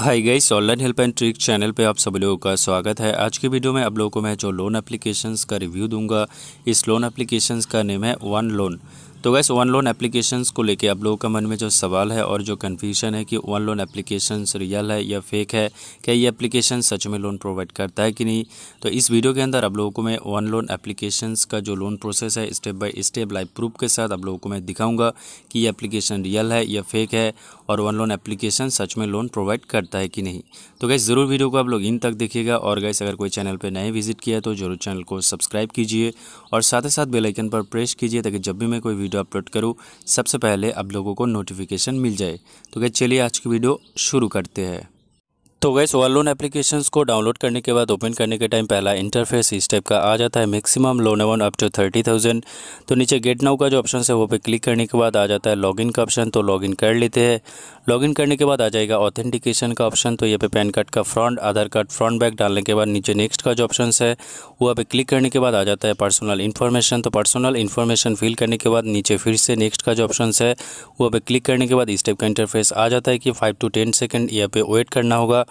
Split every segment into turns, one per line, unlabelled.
hi guys online help and trick channel पे आप सभी लोगों का स्वागत है आज की वीडियो में आप लोगों को मैं जो लोन एप्लीकेशंस का रिव्यू दूंगा इस लोन एप्लीकेशंस का नेम है वन लोन तो गैस वन लोन एप्लीकेशंस को लेके आप लोगों का मन में जो सवाल है और जो कन्फ्यूजन है कि वन लोन एप्लीकेशंस रियल है या फेक है क्या ये एप्लीकेशन सच में लोन प्रोवाइड करता है कि नहीं तो इस वीडियो के अंदर आप लोगों को मैं वन लोन एप्लीकेशंस का जो लोन प्रोसेस है step by step live proof के साथ आप लोगों को मैं दिखाऊंगा कि ये एप्लीकेशन रियल है या फेक है और वन लोन एप्लीकेशन सच में लोन प्रोवाइड करता है कि नहीं तो गैस ज़रूर वीडियो को आप लोग इन तक देखिएगा और गैस अगर कोई चैनल पर नए विजिट किया तो जरूर चैनल को सब्सक्राइब कीजिए और साथ ही साथ बेलाइकन पर प्रेस कीजिए ताकि जब भी मैं कोई वीडियो अपलोड करूँ सबसे पहले आप लोगों को नोटिफिकेशन मिल जाए तो क्या चलिए आज की वीडियो शुरू करते हैं तो गैस लोन एप्लीकेशन को डाउनलोड करने के बाद ओपन करने के टाइम पहला इंटरफेस इस टाइप का आ जाता है maximum loan amount up to thirty thousand तो नीचे गेट नाउ का जो ऑप्शन है वो पे क्लिक करने के बाद आ जाता है लॉगिन का ऑप्शन तो लॉगिन कर लेते हैं लॉगिन करने के बाद आ जाएगा ऑथेंटिकेशन का ऑप्शन तो ये पे पैन कार्ड का front Aadhaar card front back डालने के बाद नीचे नेक्स्ट का जो ऑप्शन है वहाँ पे क्लिक करने के बाद आ जाता है पर्सनल इन्फॉर्मेशन तो पर्सनल इन्फॉर्मेशन फिल करने के बाद नीचे फिर से नेक्स्ट का जो ऑप्शन है वहाँ पे क्लिक करने के बाद इस टाइप का इंटरफेस आ जाता है कि फाइव टू टेन सेकेंड यहाँ पे वेट करना होगा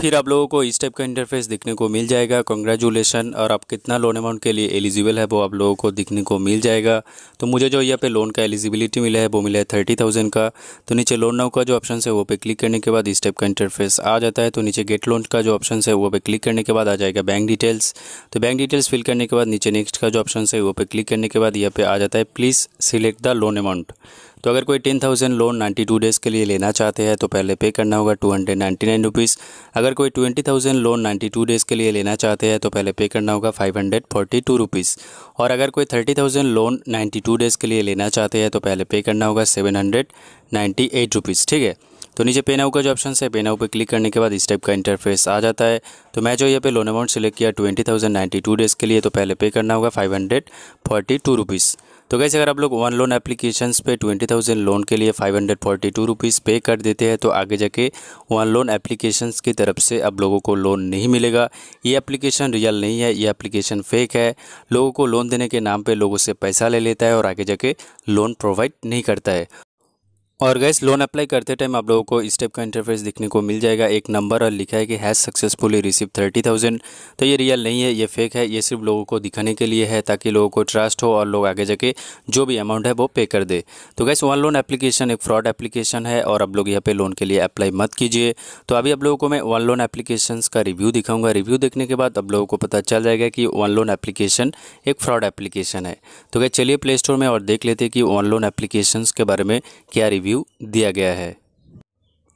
फिर आप लोगों को इस टाइप का इंटरफेस दिखने को मिल जाएगा कॉन्ग्रेचुलेसन और आप कितना लोन अमाउंट के लिए एलिजिबल है वो आप लोगों को दिखने को मिल जाएगा तो मुझे जो यहाँ पे लोन का एलिजिबिलिटी मिला है वो मिला है थर्टी थाउजेंड का तो नीचे लोन नाउ का जो ऑप्शन है वो पे क्लिक करने के बाद इस टाइप का इंटरफेस आ जाता है तो नीचे गेट लोन का जो ऑप्शन है वो पे क्लिक करने के बाद आ जाएगा बैंक डिटेल्स तो बैंक डिटेल्स फिल करने के बाद नीचे नेक्स्ट का जो ऑप्शन है वो पे क्लिक करने के बाद यहाँ पे आ जाता है please select the loan amount तो अगर कोई ten thousand loan ninety two days के लिए लेना चाहते हैं तो पहले पे करना होगा two hundred ninety nine rupees अगर कोई twenty thousand loan ninety two days के लिए लेना चाहते हैं तो पहले पे करना होगा five hundred forty two rupees और अगर कोई thirty thousand loan ninety two days के लिए लेना चाहते हैं तो पहले पे करना होगा seven hundred ninety eight rupees ठीक है तो नीचे पे नाउ का जो ऑप्शन है पे नाउ पे क्लिक करने के बाद इस टाइप का इंटरफेस आ जाता है तो मैं जो यहाँ पे लोन अमाउंट सेलेक्ट किया twenty thousand ninety two days के लिए तो पहले पे करना होगा five hundred forty two rupees तो कैसे अगर आप लोग वन लोन एप्लीकेशन पे ट्वेंटी थाउजेंड लोन के लिए five hundred forty two rupees pay कर देते हैं तो आगे जाके वन लोन एप्लीकेशन की तरफ से आप लोगों को लोन नहीं मिलेगा ये एप्लीकेशन रियल नहीं है ये एप्लीकेशन फेक है लोगों को लोन देने के नाम पर लोगों से पैसा ले लेता है और आगे जाके लोन प्रोवाइड नहीं करता है और गैस लोन अप्लाई करते टाइम आप लोगों को इस टाइप का इंटरफेस देखने को मिल जाएगा एक नंबर और लिखा है कि has successfully receive thirty thousand तो ये रियल नहीं है ये फेक है ये सिर्फ लोगों को दिखाने के लिए है ताकि लोगों को ट्रस्ट हो और लोग आगे जाके जो भी अमाउंट है वो पे कर दे तो गैस वन लोन एप्लीकेशन एक फ्रॉड एप्लीकेशन है और आप लोग यहाँ पर लोन के लिए अप्लाई मत कीजिए तो अभी आप लोगों को मैं वन लोन एप्लीकेशन का रिव्यू दिखाऊंगा रिव्यू देखने के बाद आप लोगों को पता चल जाएगा कि वन लोन एप्लीकेशन एक फ्रॉड एप्लीकेशन है तो गैस चलिए प्ले स्टोर में और देख लेते कि वन लोन एप्लीकेशन के बारे में क्या रिव्यू रिव्यू दिया गया है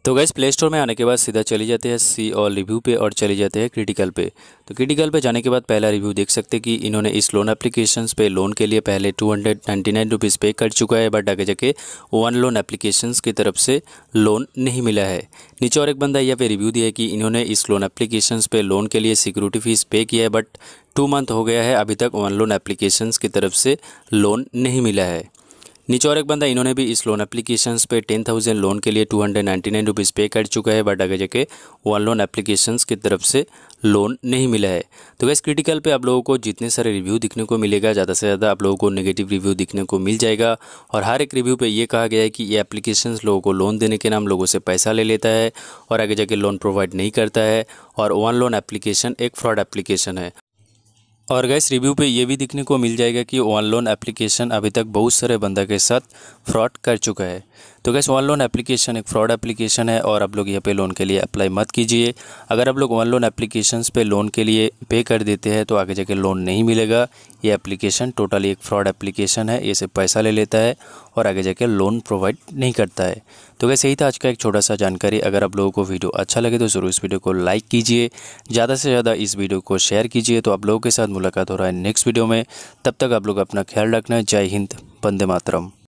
तो गैस प्ले स्टोर में आने के बाद सीधा चले जाते हैं सी और रिव्यू पे और चले जाते हैं क्रिटिकल पे तो क्रिटिकल पे जाने के बाद पहला रिव्यू देख सकते हैं कि इन्होंने इस लोन एप्लीकेशन पे लोन के लिए पहले two hundred ninety nine rupees pay कर चुका है बट आगे जाके वन लोन एप्लीकेशन की तरफ से लोन नहीं मिला है नीचे और एक बंदा यहाँ पे रिव्यू दिया है कि इन्होंने इस लोन एप्लीकेशन पे लोन के लिए सिक्योरिटी फीस पे किया है बट टू मंथ हो गया है अभी तक वन लोन एप्लीकेशन की तरफ से लोन नहीं मिला है नीचे और एक बंदा इन्होंने भी इस लोन एप्लीकेशन पे टेन थाउजेंड लोन के लिए two hundred ninety nine rupees pay कर चुका है बट आगे जाके वन लोन एप्लीकेशन की तरफ से लोन नहीं मिला है तो वैसे क्रिटिकल पे आप लोगों को जितने सारे रिव्यू दिखने को मिलेगा ज़्यादा से ज़्यादा आप लोगों को नेगेटिव रिव्यू दिखने को मिल जाएगा और हर एक रिव्यू पे ये कहा गया है कि ये एप्लीकेशन लोगों को लोन देने के नाम लोगों से पैसा ले लेता है और आगे जाके लोन प्रोवाइड नहीं करता है और वन लोन एप्लीकेशन एक फ्रॉड एप्लीकेशन है और गैस रिव्यू पे ये भी देखने को मिल जाएगा कि ऑनलाइन लोन एप्लीकेशन अभी तक बहुत सारे बंदा के साथ फ्रॉड कर चुका है तो कैसे वन लोन एप्लीकेशन एक फ्रॉड एप्लीकेशन है और आप लोग यहाँ पे लोन के लिए अप्लाई मत कीजिए अगर आप लोग वन लोन एप्लीकेशन पे लोन के लिए पे कर देते हैं तो आगे जाके लोन नहीं मिलेगा ये एप्लीकेशन टोटली एक फ्रॉड एप्लीकेशन है ये सिर्फ पैसा ले लेता है और आगे जाके लोन प्रोवाइड नहीं करता है तो वैसे यही था आज का एक छोटा सा जानकारी अगर आप लोगों को वीडियो अच्छा लगे तो ज़रूर इस वीडियो को लाइक कीजिए ज़्यादा से ज़्यादा इस वीडियो को शेयर कीजिए तो आप लोगों के साथ मुलाकात हो रहा है नेक्स्ट वीडियो में तब तक आप लोग अपना ख्याल रखना जय हिंद बंदे मातरम